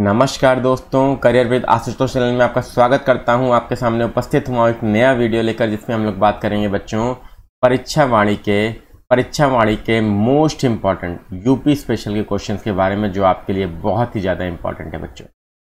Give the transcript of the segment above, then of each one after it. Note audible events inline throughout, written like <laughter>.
नमस्कार दोस्तों career with Ashutosh channel में आपका स्वागत करता हूं आपके सामने उपस्थित हुआ एक नया वीडियो लेकर जिसमें हम लोग बात करेंगे बच्चों परीक्षा वाणी के परीक्षा वाणी के मोस्ट इम्पॉर्टेंट यूपी स्पेशल के क्वेश्चन के बारे में जो आपके लिए बहुत ही ज़्यादा इंपॉर्टेंट है बच्चों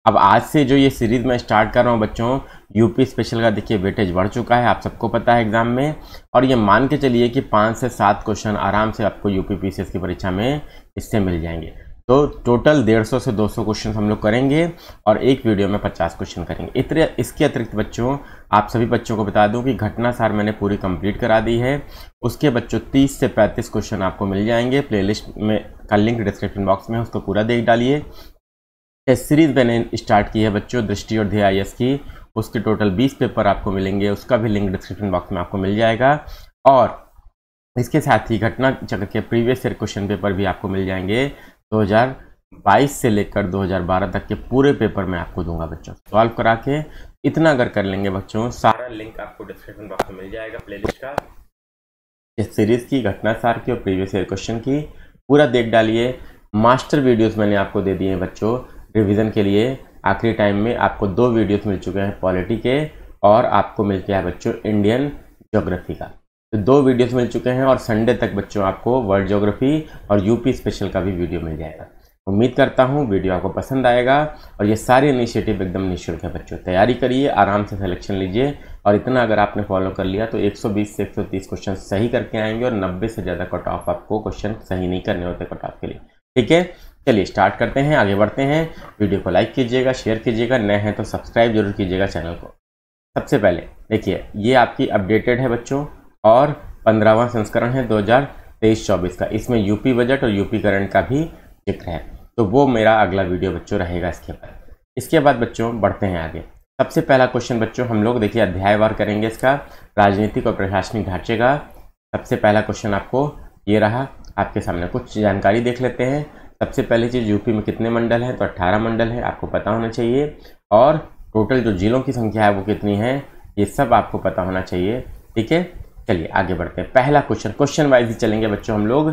अब आज से जो ये सीरीज़ मैं स्टार्ट कर रहा हूँ बच्चों यूपी स्पेशल का देखिए वेटेज बढ़ चुका है आप सबको पता है एग्ज़ाम में और ये मान के चलिए कि पाँच से सात क्वेश्चन आराम से आपको यूपी पीसीएस की परीक्षा में इससे मिल जाएंगे तो टोटल डेढ़ सौ से दो सौ क्वेश्चन हम लोग करेंगे और एक वीडियो में पचास क्वेश्चन करेंगे इतने इसके अतिरिक्त बच्चों आप सभी बच्चों को बता दूं कि घटना सार मैंने पूरी कंप्लीट करा दी है उसके बच्चों तीस से पैंतीस क्वेश्चन आपको मिल जाएंगे प्लेलिस्ट में का लिंक डिस्क्रिप्शन बॉक्स में उसको पूरा देख डालिए टेस्ट सीरीज मैंने स्टार्ट की है बच्चों दृष्टि और ध्याय की उसके टोटल बीस पेपर आपको मिलेंगे उसका भी लिंक डिस्क्रिप्शन बॉक्स में आपको मिल जाएगा और इसके साथ ही घटना चक्र के प्रीवियस ईयर क्वेश्चन पेपर भी आपको मिल जाएंगे 2022 से लेकर 2012 तक के पूरे पेपर मैं आपको दूंगा बच्चों सॉल्व करा के इतना अगर कर लेंगे बच्चों सारा लिंक आपको डिस्क्रिप्शन बॉक्स में मिल जाएगा प्लेलिस्ट का इस सीरीज़ की घटना सार की और प्रीवियस ईयर क्वेश्चन की पूरा देख डालिए मास्टर वीडियोज़ मैंने आपको दे दिए हैं बच्चों रिविजन के लिए आखिरी टाइम में आपको दो वीडियोज़ मिल चुके हैं पॉलिटी के और आपको मिल गया है बच्चों इंडियन जोग्राफी का तो दो वीडियोस मिल चुके हैं और संडे तक बच्चों आपको वर्ल्ड ज्योग्राफी और यूपी स्पेशल का भी वीडियो मिल जाएगा उम्मीद करता हूँ वीडियो आपको पसंद आएगा और ये सारे इनिशिएटिव एकदम निःशुल्क है बच्चों तैयारी करिए आराम से सिलेक्शन लीजिए और इतना अगर आपने फॉलो कर लिया तो 120 से 130 क्वेश्चन सही करके आएंगे और 90 से ज़्यादा कट ऑफ आपको क्वेश्चन सही नहीं करने होते कट ऑफ के लिए ठीक है चलिए स्टार्ट करते हैं आगे बढ़ते हैं वीडियो को लाइक कीजिएगा शेयर कीजिएगा नए हैं तो सब्सक्राइब जरूर कीजिएगा चैनल को सबसे पहले देखिए ये आपकी अपडेटेड है बच्चों और पंद्रहवा संस्करण है 2023-24 का इसमें यूपी बजट और यूपी करंट का भी जिक्र है तो वो मेरा अगला वीडियो बच्चों रहेगा इसके बाद इसके बाद बच्चों बढ़ते हैं आगे सबसे पहला क्वेश्चन बच्चों हम लोग देखिए अध्यायवार करेंगे इसका राजनीतिक और प्रशासनिक ढांचे का सबसे पहला क्वेश्चन आपको ये रहा आपके सामने कुछ जानकारी देख लेते हैं सबसे पहली चीज़ यूपी में कितने मंडल हैं तो 18 मंडल हैं आपको पता होना चाहिए और टोटल जो जिलों की संख्या है वो कितनी है ये सब आपको पता होना चाहिए ठीक है चलिए आगे बढ़ते हैं पहला क्वेश्चन क्वेश्चन वाइज ही चलेंगे बच्चों हम लोग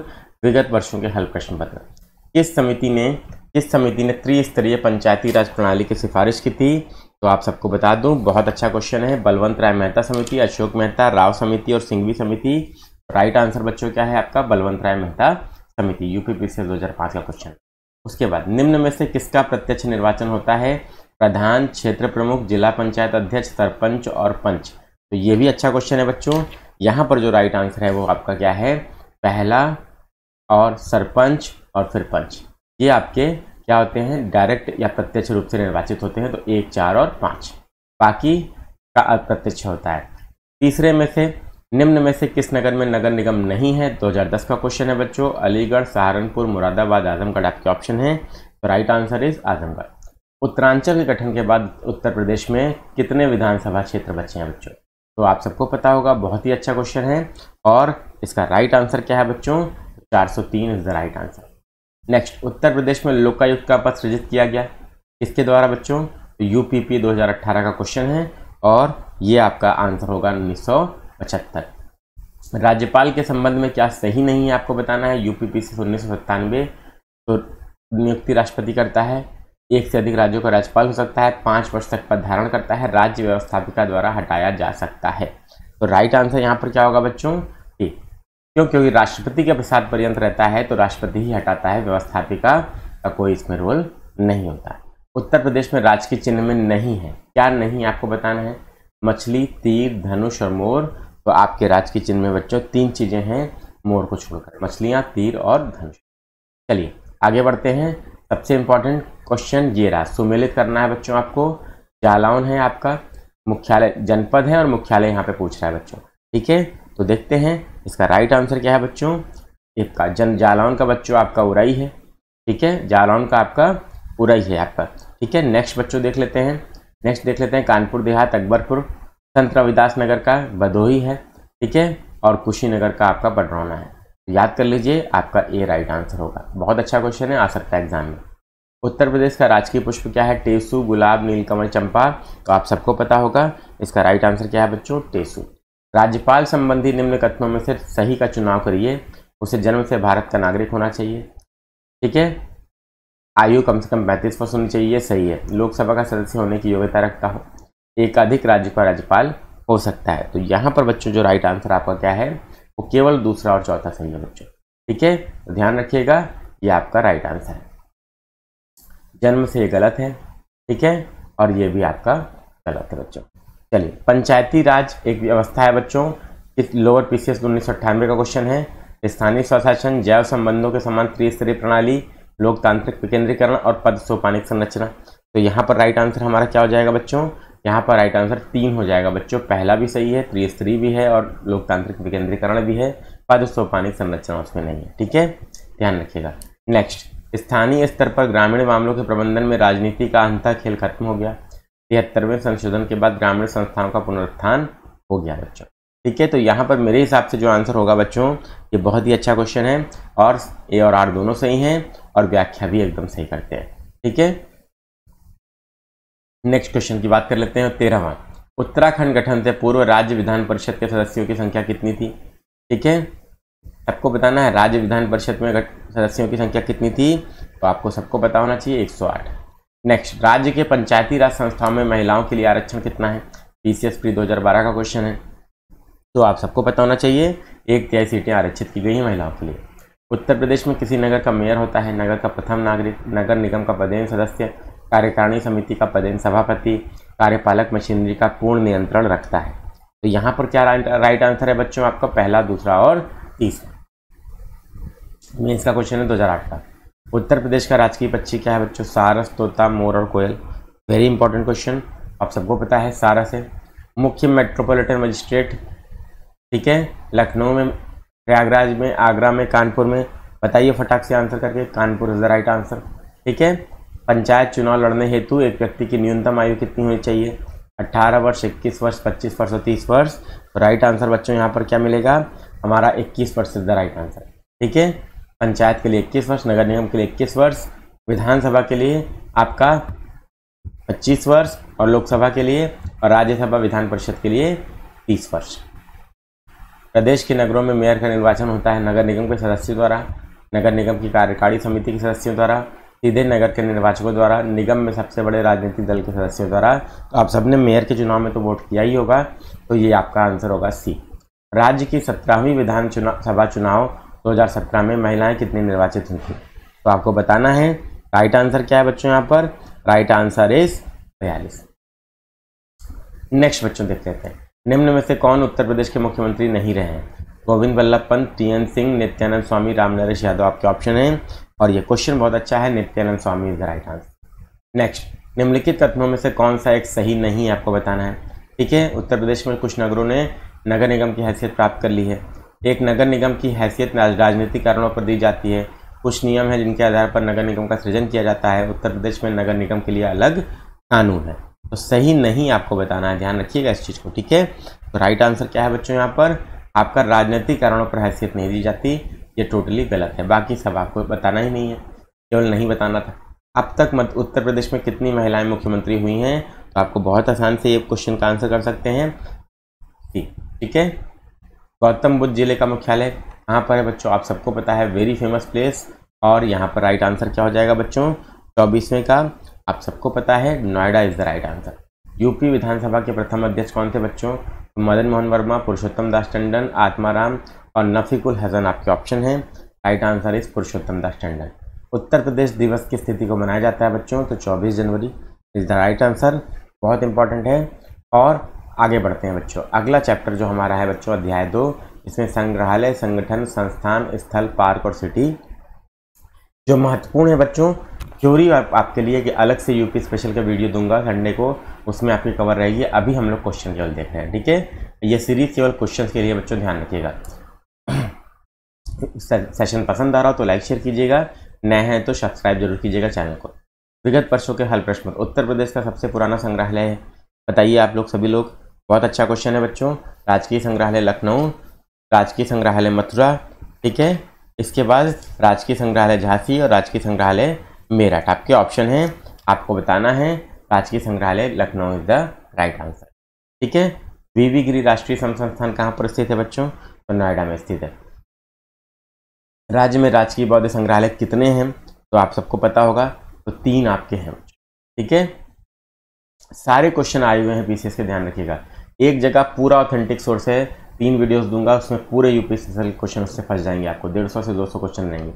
विगत वर्षों के हल प्रश्न पत्र किस समिति ने किस समिति ने त्रिस्तरीय पंचायती राज प्रणाली की सिफारिश की थी तो आप सबको बता दूं बहुत अच्छा क्वेश्चन है बलवंत राय मेहता समिति अशोक मेहता राव समिति और सिंघवी समिति राइट आंसर बच्चों क्या है आपका बलवंत राय मेहता समिति यूपी से हज़ार का क्वेश्चन उसके बाद निम्न में से किसका प्रत्यक्ष निर्वाचन होता है प्रधान क्षेत्र प्रमुख जिला पंचायत अध्यक्ष सरपंच और पंच तो ये भी अच्छा क्वेश्चन है बच्चों यहाँ पर जो राइट आंसर है वो आपका क्या है पहला और सरपंच और फिर पंच ये आपके क्या होते हैं डायरेक्ट या प्रत्यक्ष रूप से निर्वाचित होते हैं तो एक चार और पाँच बाकी का अप्रत्यक्ष होता है तीसरे में से निम्न में से किस नगर में नगर निगम नहीं है 2010 का क्वेश्चन है बच्चों अलीगढ़ सहारनपुर मुरादाबाद आजमगढ़ आपके ऑप्शन है तो right answer is Azamgarh Uttaranchal के गठन के बाद उत्तर प्रदेश में कितने विधानसभा क्षेत्र बचे हैं बच्चों तो आप सबको पता होगा बहुत ही अच्छा क्वेश्चन है और इसका राइट आंसर क्या है बच्चों 403 is the right answer next Uttar Pradesh में लोकायुक्त का पद सृजित किया गया इसके द्वारा बच्चों यू पी पी दो का क्वेश्चन है और ये आपका आंसर होगा उन्नीस राज्यपाल के संबंध में क्या सही नहीं है आपको बताना है यूपीपी से उन्नीस तो नियुक्ति राष्ट्रपति करता है एक से अधिक राज्यों का राज्यपाल हो सकता है पाँच वर्ष तक पद धारण करता है राज्य व्यवस्थापिका द्वारा हटाया जा सकता है तो राइट आंसर यहाँ पर क्या होगा बच्चों ए क्यों क्योंकि राष्ट्रपति के प्रसाद पर्यंत रहता है तो राष्ट्रपति ही हटाता है व्यवस्थापिका का कोई इसमें रोल नहीं होता उत्तर प्रदेश में राजकीय चिन्ह में नहीं है क्या नहीं आपको बताना है मछली तीर धनुष और मोर तो आपके राजकीय चिन्ह में बच्चों तीन चीज़ें हैं मोर को छोड़कर मछलियाँ तीर और धनुष चलिए आगे बढ़ते हैं सबसे इम्पॉर्टेंट क्वेश्चन ये रहा सुमेलित करना है बच्चों आपको जालौन है आपका मुख्यालय जनपद है और मुख्यालय यहाँ पे पूछ रहा है बच्चों ठीक है तो देखते हैं इसका राइट आंसर क्या है बच्चों इसका जन जालौन का बच्चों आपका उराई है ठीक है जालौन का आपका उराई है आपका ठीक है नेक्स्ट बच्चों देख लेते हैं नेक्स्ट देख लेते हैं कानपुर देहात अकबरपुर संत रविदास नगर का भदोही है ठीक है और कुशीनगर का आपका बडरौना है याद कर लीजिए आपका ए राइट आंसर होगा बहुत अच्छा क्वेश्चन है आ सकता है एग्जाम में उत्तर प्रदेश का राजकीय पुष्प क्या है टेसु गुलाब नीलकमल चंपा तो आप सबको पता होगा इसका राइट आंसर क्या है बच्चों टेसु राज्यपाल संबंधी निम्न कथनों में से सही का चुनाव करिए उसे जन्म से भारत का नागरिक होना चाहिए ठीक है आयु कम से कम पैंतीस वर्ष होनी चाहिए सही है लोकसभा का सदस्य होने की योग्यता रखता हो एकाधिक राज्य का राज्यपाल हो सकता है तो यहाँ पर बच्चों जो राइट आंसर आपका क्या है वो केवल दूसरा और चौथा सही है बच्चों ठीक है तो ध्यान रखिएगा ये आपका राइट आंसर है जन्म से ये गलत है ठीक है और ये भी आपका गलत है बच्चों चलिए पंचायती राज एक व्यवस्था है बच्चों इस लोअर पी सी एस उन्नीस सौ अट्ठानवे का क्वेश्चन है स्थानीय स्वशासन जैव संबंधों के समान त्रिस्तरीय प्रणाली लोकतांत्रिक विकेंद्रीकरण और पद सोपानिक संरचना तो यहाँ पर राइट आंसर हमारा क्या हो जाएगा बच्चों यहाँ पर राइट आंसर तीन हो जाएगा बच्चों पहला भी सही है त्रिस्तरीय भी है और लोकतांत्रिक विकेंद्रीकरण भी है पर पानी संरचना उसमें नहीं है ठीक है ध्यान रखिएगा नेक्स्ट स्थानीय स्तर पर ग्रामीण मामलों के प्रबंधन में राजनीति का अंतः खेल खत्म हो गया तिहत्तरवें संशोधन के बाद ग्रामीण संस्थाओं का पुनरुत्थान हो गया बच्चों ठीक है तो यहाँ पर मेरे हिसाब से जो आंसर होगा बच्चों ये बहुत ही अच्छा क्वेश्चन है और ए और आर दोनों सही हैं और व्याख्या भी एकदम सही करते हैं ठीक है नेक्स्ट क्वेश्चन की बात कर लेते हैं तेरहवा उत्तराखंड गठन से पूर्व राज्य विधान परिषद के सदस्यों की संख्या कितनी थी ठीक है आपको बताना है राज्य विधान परिषद में सदस्यों की संख्या कितनी थी तो आपको सबको पता होना चाहिए 108 नेक्स्ट राज्य के पंचायती राज संस्थाओं में महिलाओं के लिए आरक्षण कितना है पी सी एस प्री दो का क्वेश्चन है तो आप सबको पता होना चाहिए एक तिहाई सीटें आरक्षित की गई हैं महिलाओं के लिए उत्तर प्रदेश में किसी नगर का मेयर होता है नगर का प्रथम नागरिक नगर निगम का पदेन सदस्य कार्यकारिणी समिति का पदेन सभापति कार्यपालक मशीनरी का पूर्ण नियंत्रण रखता है तो यहाँ पर क्या राइट आंसर है बच्चों आपका पहला दूसरा और तीसरा मेन्स का क्वेश्चन है दो का उत्तर प्रदेश का राजकीय पक्षी क्या है बच्चों सारस तोता मोर और कोयल वेरी इंपॉर्टेंट क्वेश्चन आप सबको पता है सारस है मुख्य मेट्रोपॉलिटन मजिस्ट्रेट ठीक है लखनऊ में प्रयागराज में आगरा में कानपुर में बताइए फटाक से आंसर करके Kanpur is the right answer ठीक है पंचायत चुनाव लड़ने हेतु एक व्यक्ति की न्यूनतम आयु कितनी होनी चाहिए 18 वर्ष 21 वर्ष 25 वर्ष और 30 वर्ष तो राइट आंसर बच्चों यहाँ पर क्या मिलेगा हमारा 21 वर्ष इज द राइट आंसर ठीक है पंचायत के लिए 21 वर्ष नगर निगम के लिए 21 वर्ष विधानसभा के लिए आपका 25 वर्ष और लोकसभा के लिए और राज्यसभा विधान परिषद के लिए 30 वर्ष प्रदेश के नगरों में मेयर का निर्वाचन होता है नगर निगम के सदस्यों द्वारा नगर निगम की कार्यकारी समिति के सदस्यों द्वारा सीधे नगर के निर्वाचकों द्वारा निगम में सबसे बड़े राजनीतिक दल के सदस्यों द्वारा तो आप सबने मेयर के चुनाव में तो वोट किया ही होगा तो ये आपका आंसर होगा सी राज्य की सत्रहवीं विधान चुनाव सभा चुनाव 2017 में महिलाएं कितनी निर्वाचित हुई थी तो आपको बताना है राइट आंसर क्या है बच्चों यहाँ पर राइट आंसर इज बयालीस नेक्स्ट बच्चों देख लेते हैं निम्न में से कौन उत्तर प्रदेश के मुख्यमंत्री नहीं रहे हैं गोविंद वल्लभ पंत टी एन सिंह नित्यानंद स्वामी राम नरेश यादव आपके ऑप्शन हैं और ये क्वेश्चन बहुत अच्छा है Nityanand Swami is the right answer next निम्नलिखित तत्वों में से कौन सा एक सही नहीं है आपको बताना है ठीक है उत्तर प्रदेश में कुछ नगरों ने नगर निगम की हैसियत प्राप्त कर ली है एक नगर निगम की हैसियत राजनीतिक कारणों पर दी जाती है कुछ नियम है जिनके आधार पर नगर निगम का सृजन किया जाता है उत्तर प्रदेश में नगर निगम के लिए अलग कानून है तो सही नहीं आपको बताना है ध्यान रखिएगा इस चीज़ को ठीक है तो राइट आंसर क्या है बच्चों यहाँ पर आपका राजनीतिक कारणों पर हैसियत नहीं दी जाती ये टोटली गलत है बाकी सब आपको बताना ही नहीं है केवल नहीं बताना था अब तक मत उत्तर प्रदेश में कितनी महिलाएं मुख्यमंत्री हुई हैं तो आपको बहुत आसान से ये क्वेश्चन का आंसर कर सकते हैं ठीक है गौतम बुद्ध जिले का मुख्यालय कहाँ पर है बच्चों आप सबको पता है वेरी फेमस प्लेस और यहाँ पर राइट आंसर क्या हो जाएगा बच्चों चौबीसवें का आप सबको पता है Noida is the right answer UP विधानसभा के प्रथम अध्यक्ष कौन थे बच्चों मदन मोहन वर्मा पुरुषोत्तम दास टंडन आत्माराम और नफीकुल हसन आपके ऑप्शन हैं right answer is Purushottam Das Tandon Uttar Pradesh दिवस की स्थिति को मनाया जाता है बच्चों तो 24 जनवरी इज द राइट आंसर बहुत इंपॉर्टेंट है और आगे बढ़ते हैं बच्चों अगला चैप्टर जो हमारा है बच्चों अध्याय दो इसमें संग्रहालय संगठन संस्थान स्थल पार्क और सिटी जो महत्वपूर्ण है बच्चों थ्योरी आप, आपके लिए कि अलग से यूपी स्पेशल का वीडियो दूंगा संडे को उसमें आपकी कवर रहेगी अभी हम लोग क्वेश्चन केवल देख रहे हैं ठीक है ये सीरीज़ केवल क्वेश्चन के लिए बच्चों ध्यान रखिएगा <clears throat> सेशन पसंद आ रहा हो तो लाइक शेयर कीजिएगा नए हैं तो सब्सक्राइब जरूर कीजिएगा चैनल को विगत वर्षों के हल प्रश्न उत्तर प्रदेश का सबसे पुराना संग्रहालय है बताइए आप लोग सभी लोग बहुत अच्छा क्वेश्चन है बच्चों राजकीय संग्रहालय लखनऊ राजकीय संग्रहालय मथुरा ठीक है इसके बाद राजकीय संग्रहालय झांसी और राजकीय संग्रहालय मेरठ आपके ऑप्शन है आपको बताना है राजकीय संग्रहालय Lucknow is the right answer ठीक है वीवी गिरी राष्ट्रीय श्रम संस्थान कहाँ पर स्थित है बच्चों तो नोएडा में स्थित है राज्य में राजकीय बौद्ध संग्रहालय कितने हैं तो आप सबको पता होगा तो तीन आपके हैं ठीक है सारे क्वेश्चन आए हुए हैं पीसीएस के ध्यान रखिएगा एक जगह पूरा ऑथेंटिक सोर्स है तीन वीडियोस दूंगा उसमें पूरे यूपीएससी क्वेश्चन उससे फंस जाएंगे आपको डेढ़ सौ से दो सौ क्वेश्चन रहेंगे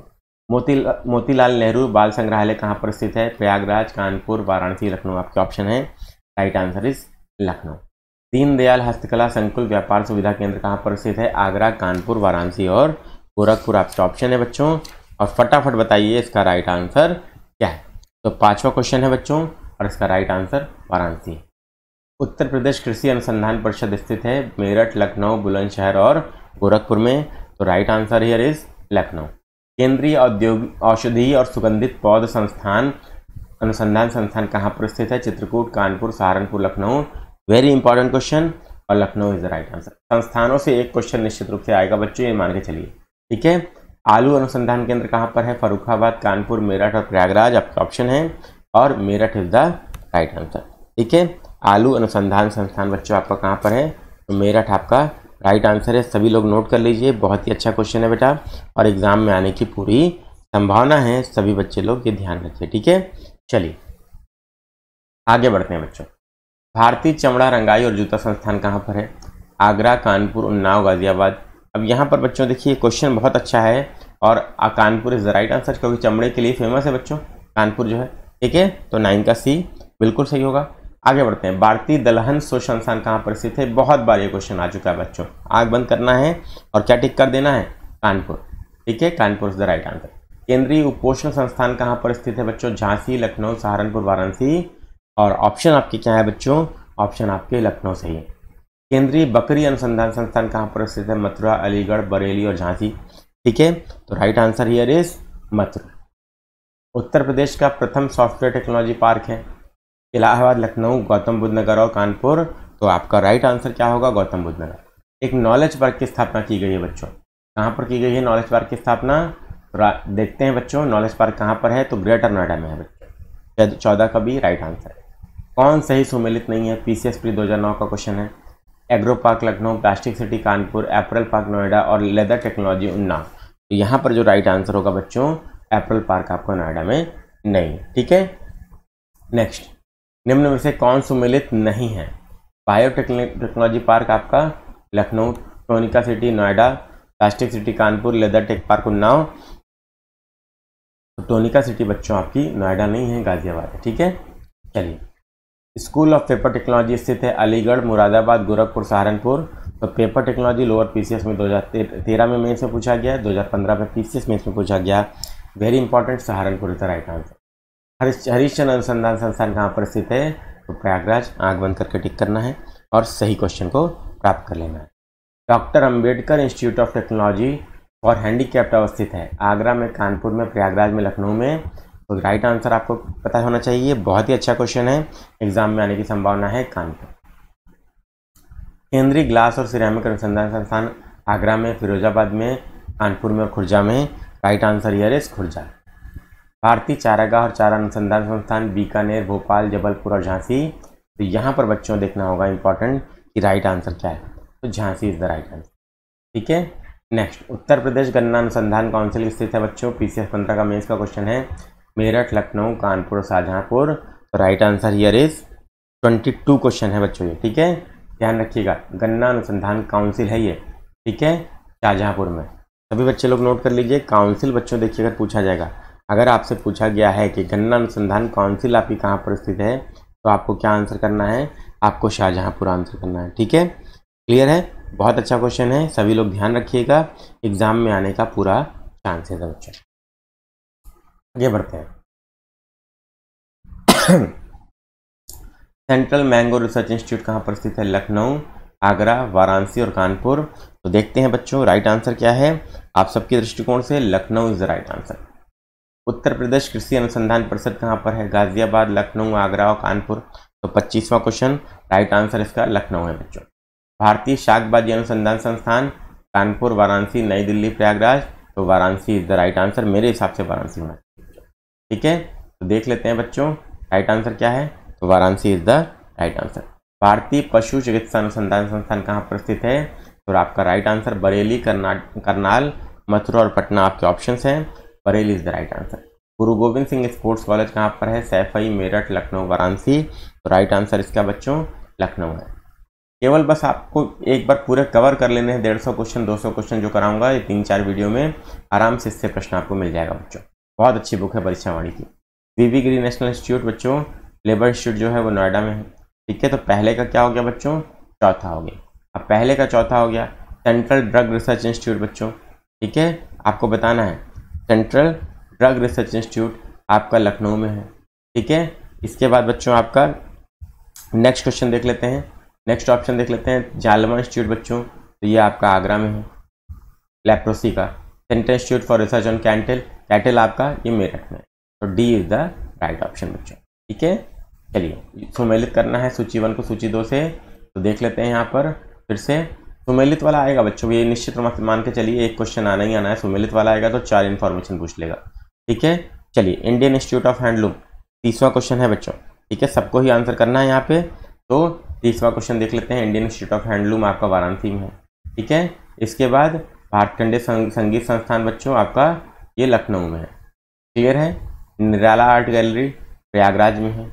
मोती मोतीलाल नेहरू बाल संग्रहालय कहाँ पर स्थित है प्रयागराज कानपुर वाराणसी लखनऊ आपके ऑप्शन है right answer is Lucknow Deendayal Hastkala Sankul व्यापार सुविधा केंद्र कहाँ पर स्थित है आगरा कानपुर वाराणसी और गोरखपुर आपके ऑप्शन है बच्चों और फटाफट बताइए इसका राइट आंसर क्या है तो पांचवा क्वेश्चन है बच्चों और इसका राइट आंसर वाराणसी उत्तर प्रदेश कृषि अनुसंधान परिषद स्थित है मेरठ लखनऊ बुलंदशहर और गोरखपुर में तो right answer here is Lucknow केंद्रीय औद्योगिक औषधि और सुगंधित पौध संस्थान अनुसंधान संस्थान कहाँ पर स्थित है Chitrakoot Kanpur Saharanpur Lucknow very important question और Lucknow is the right answer संस्थानों से एक क्वेश्चन निश्चित रूप से आएगा बच्चों ये मान के चलिए ठीक है आलू अनुसंधान केंद्र कहाँ पर है फरुखाबाद कानपुर मेरठ और प्रयागराज आपके ऑप्शन है और Meerut is the right answer ठीक है आलू अनुसंधान संस्थान बच्चों आपका कहाँ पर है तो मेरठ आपका राइट आंसर है सभी लोग नोट कर लीजिए बहुत ही अच्छा क्वेश्चन है बेटा और एग्ज़ाम में आने की पूरी संभावना है सभी बच्चे लोग ये ध्यान रखिए ठीक है चलिए आगे बढ़ते हैं बच्चों भारतीय चमड़ा रंगाई और जूता संस्थान कहाँ पर है आगरा कानपुर उन्नाव गाज़ियाबाद अब यहाँ पर बच्चों देखिए क्वेश्चन बहुत अच्छा है और Kanpur is the right answer क्योंकि चमड़े के लिए फेमस है बच्चों कानपुर जो है ठीक है तो नाइन का सी बिल्कुल सही होगा आगे बढ़ते हैं भारतीय दलहन शोषण स्थान कहाँ पर स्थित है बहुत बार ये क्वेश्चन आ चुका है बच्चों आग बंद करना है और क्या टिक कर देना है कानपुर ठीक है Kanpur is the right answer केंद्रीय उपोषण संस्थान कहाँ पर स्थित है बच्चों झांसी लखनऊ सहारनपुर वाराणसी और ऑप्शन आपके क्या है बच्चों ऑप्शन आपके लखनऊ से ही केंद्रीय बकरी अनुसंधान संस्थान कहाँ पर स्थित है मथुरा अलीगढ़ बरेली और झांसी ठीक है तो right answer here is Mathura Uttar Pradesh का प्रथम सॉफ्टवेयर टेक्नोलॉजी पार्क है इलाहाबाद लखनऊ गौतम बुद्ध नगर और कानपुर तो आपका राइट आंसर क्या होगा गौतम बुद्ध नगर एक नॉलेज पार्क की स्थापना की गई है बच्चों कहाँ पर की गई है नॉलेज पार्क की स्थापना तो देखते हैं बच्चों नॉलेज पार्क कहाँ पर है तो ग्रेटर नोएडा में है बच्चों चौदह का भी राइट आंसर है कौन सही सुमेलित नहीं है पी सी एस प्री दो हज़ार नौ का क्वेश्चन है agro park Lucknow plastic city Kanpur apparel park Noida और लेदर टेक्नोलॉजी उन्नाव तो यहाँ पर जो राइट आंसर होगा बच्चों एप्रल पार्क आपको नोएडा में नहीं ठीक है नेक्स्ट निम्न में से कौन सुमिलित नहीं है बायोटेक्नोलॉजी पार्क आपका Lucknow Tronica city Noida plastic city Kanpur leather tech park Unnao तो टोनिका सिटी बच्चों आपकी नोएडा नहीं है गाजियाबाद है ठीक है चलिए स्कूल ऑफ पेपर टेक्नोलॉजी स्थित है अलीगढ़ मुरादाबाद गोरखपुर सहारनपुर तो पेपर टेक्नोलॉजी लोअर पीसीएस में 2013 में मेन्स में पूछा गया 2015 में पीसीएस मेंस में पूछा गया very important Saharanpur is the right answer Harish Harishchandra अनुसंधान संस्थान कहाँ पर स्थित है तो प्रयागराज आँख बंद करके टिक करना है और सही क्वेश्चन को प्राप्त कर लेना है doctor Ambedkar institute of technology handy handicapped अवस्थित है आगरा में कानपुर में प्रयागराज में लखनऊ में तो राइट आंसर आपको पता होना चाहिए बहुत ही अच्छा क्वेश्चन है एग्जाम में आने की संभावना है कानपुर केंद्रीय ग्लास और सिरामिक अनुसंधान संस्थान आगरा में फिरोजाबाद में कानपुर में और खुर्जा में right answer here is Khurja भारतीय चारागाह और चारा अनुसंधान संस्थान बीकानेर भोपाल जबलपुर और झांसी तो यहाँ पर बच्चों देखना होगा इंपॉर्टेंट कि राइट आंसर क्या है तो Jhansi is the right answer ठीक है नेक्स्ट उत्तर प्रदेश गन्ना अनुसंधान काउंसिल स्थित है बच्चों पी सी एस का मेन्स का क्वेश्चन है मेरठ लखनऊ कानपुर शाहजहाँपुर तो right answer here is twenty two question है बच्चों ये ठीक है ध्यान रखिएगा गन्ना अनुसंधान काउंसिल है ये ठीक है शाहजहाँपुर में सभी बच्चे लोग नोट कर लीजिए काउंसिल बच्चों देखिए अगर पूछा जाएगा अगर आपसे पूछा गया है कि गन्ना अनुसंधान काउंसिल आपकी कहाँ पर स्थित है तो आपको क्या आंसर करना है आपको शाहजहाँपुर आंसर करना है ठीक है क्लियर है बहुत अच्छा क्वेश्चन है सभी लोग ध्यान रखिएगा एग्जाम में आने का पूरा चांस है बच्चों आगे बढ़ते हैं सेंट्रल मैंगो रिसर्च इंस्टीट्यूट कहाँ पर स्थित है लखनऊ आगरा वाराणसी और कानपुर तो देखते हैं बच्चों राइट आंसर क्या है आप सबके दृष्टिकोण से Lucknow is the right answer Uttar Pradesh कृषि अनुसंधान परिषद कहाँ पर है गाजियाबाद लखनऊ आगरा और कानपुर तो पच्चीसवां क्वेश्चन राइट आंसर इसका लखनऊ है बच्चों भारतीय शाकबाजी अनुसंधान संस्थान कानपुर वाराणसी नई दिल्ली प्रयागराज तो Varanasi is the right answer मेरे हिसाब से वाराणसी होना चाहिए ठीक है तो देख लेते हैं बच्चों राइट आंसर क्या है तो Varanasi is the right answer भारतीय पशु चिकित्सा अनुसंधान संस्थान कहाँ पर स्थित है तो आपका राइट आंसर बरेली करना करनाल मथुरा और पटना आपके ऑप्शंस हैं Bareilly is the right answer Guru Gobind Singh sports college कहाँ पर है सैफई मेरठ लखनऊ वाराणसी तो राइट आंसर इसका बच्चों लखनऊ है केवल बस आपको एक बार पूरे कवर कर लेने हैं डेढ़ सौ क्वेश्चन दो सौ क्वेश्चन जो कराऊंगा ये तीन चार वीडियो में आराम से इससे प्रश्न आपको मिल जाएगा बच्चों बहुत अच्छी बुक है परीक्षावाणी की वीवी गिरी नेशनल इंस्टीट्यूट बच्चों लेबर इंस्टीट्यूट जो है वो नोएडा में है ठीक है तो पहले का क्या हो गया बच्चों चौथा हो गया अब पहले का चौथा हो गया सेंट्रल ड्रग रिसर्च इंस्टीट्यूट बच्चों ठीक है आपको बताना है सेंट्रल ड्रग रिसर्च इंस्टीट्यूट आपका लखनऊ में है ठीक है इसके बाद बच्चों आपका नेक्स्ट क्वेश्चन देख लेते हैं नेक्स्ट ऑप्शन देख लेते हैं जालमा इंस्टीट्यूट बच्चों तो ये आपका आगरा में है लेप्रोसी का central institute for research on cattle cattle आपका ये मेरठ में तो D is the right option बच्चों ठीक है चलिए सम्मिलित करना है सूची वन को सूची दो से तो देख लेते हैं यहाँ पर फिर से सुमेलित वाला आएगा बच्चों ये निश्चित मान के चलिए एक क्वेश्चन आना ही आना है सुमेलित वाला आएगा तो चार इन्फॉर्मेशन पूछ लेगा ठीक है चलिए इंडियन इंस्टीट्यूट ऑफ हैंडलूम तीसवा क्वेश्चन है बच्चों ठीक है सबको ही आंसर करना है यहाँ पे तो तीसवा क्वेश्चन देख लेते हैं इंडियन इंस्टीट्यूट ऑफ हैंडलूम आपका वाराणसी में है ठीक है इसके बाद भारतखंडे संगीत संस्थान बच्चों आपका ये लखनऊ में है क्लियर है निराला आर्ट गैलरी प्रयागराज में है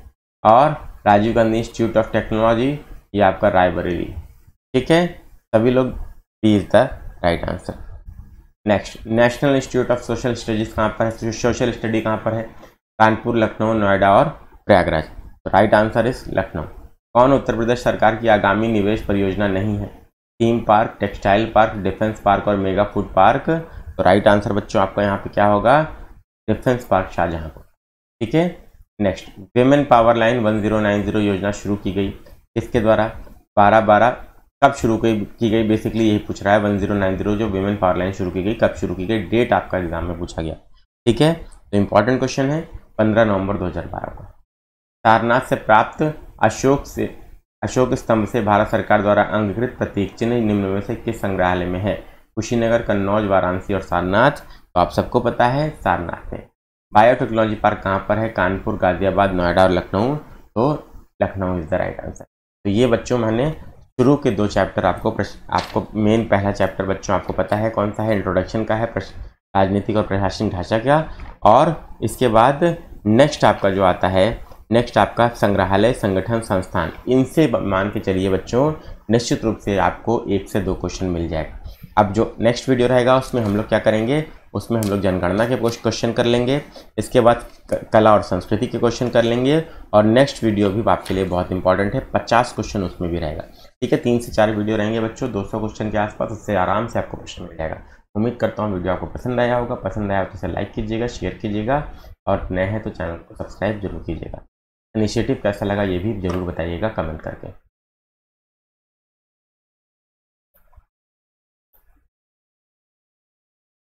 और Rajiv Gandhi institute of technology ये आपका रायबरेली ठीक है सभी लोग B is the right answer next national institute of social studies कहाँ पर है सोशल स्टडी कहाँ पर है कानपुर लखनऊ नोएडा और प्रयागराज तो राइट आंसर इज लखनऊ कौन उत्तर प्रदेश सरकार की आगामी निवेश परियोजना नहीं है theme park textile park defence park और मेगा फूड पार्क तो राइट आंसर बच्चों आपका यहाँ पे क्या होगा डिफेंस पार्क शाहजहाँपुर ठीक है नेक्स्ट वेमेन पावर लाइन 1090 योजना शुरू की गई इसके द्वारा बारह बारह कब शुरू की गई बेसिकली यही पूछ रहा है वन जीरो नाइन जीरो जो वीमेन पावर लाइन शुरू की गई कब शुरू की गई डेट आपका एग्जाम में पूछा गया ठीक है तो इम्पॉर्टेंट क्वेश्चन है पंद्रह नवंबर दो हज़ार बारह को सारनाथ से प्राप्त अशोक से अशोक स्तंभ से भारत सरकार द्वारा अंगीकृत प्रतीक चिन्ह निम्न में से किस संग्रहालय में है कुशीनगर कन्नौज वाराणसी और सारनाथ तो आप सबको पता है सारनाथ में बायोटेक्नोलॉजी पार्क कहाँ पर है कानपुर गाजियाबाद नोएडा और लखनऊ तो Lucknow is the right answer तो ये बच्चों मैंने शुरू के दो चैप्टर आपको आपको मेन पहला चैप्टर बच्चों आपको पता है कौन सा है इंट्रोडक्शन का है राजनीतिक और प्रशासनिक ढांचा का और इसके बाद नेक्स्ट आपका जो आता है नेक्स्ट आपका संग्रहालय संगठन संस्थान इनसे मान के चलिए बच्चों निश्चित रूप से आपको एक से दो क्वेश्चन मिल जाएगा अब जो नेक्स्ट वीडियो रहेगा उसमें हम लोग क्या करेंगे उसमें हम लोग जनगणना के क्वेश्चन कर लेंगे इसके बाद कला और संस्कृति के क्वेश्चन कर लेंगे और नेक्स्ट वीडियो भी आपके लिए बहुत इंपॉर्टेंट है पचास क्वेश्चन उसमें भी रहेगा ठीक है तीन से चार वीडियो रहेंगे बच्चों सौ क्वेश्चन के आसपास उससे आराम से आपको प्रश्न मिल जाएगा उम्मीद करता हूँ वीडियो आपको पसंद आया होगा पसंद आया तो इसे लाइक कीजिएगा शेयर कीजिएगा और नए हैं तो चैनल को सब्सक्राइब जरूर कीजिएगा इनिशिएटिव कैसा लगा ये भी जरूर बताइएगा कमेंट करके